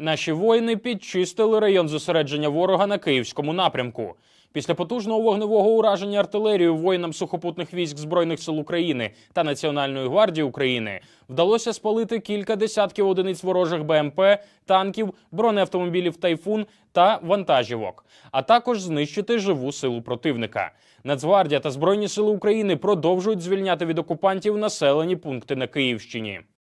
Наші воїни підчистили район зосередження ворога на київському напрямку. Після потужного вогневого ураження артилерію воїнам сухопутних військ збройних сил України та Національної гвардії України вдалося спалити кілька десятків одиниць ворожих БМП, танків, бронеавтомобілів тайфун та вантажівок, а також знищити живу силу противника. Нацгвардія та збройні сили України продовжують звільняти від окупантів населені пункти на Київщині.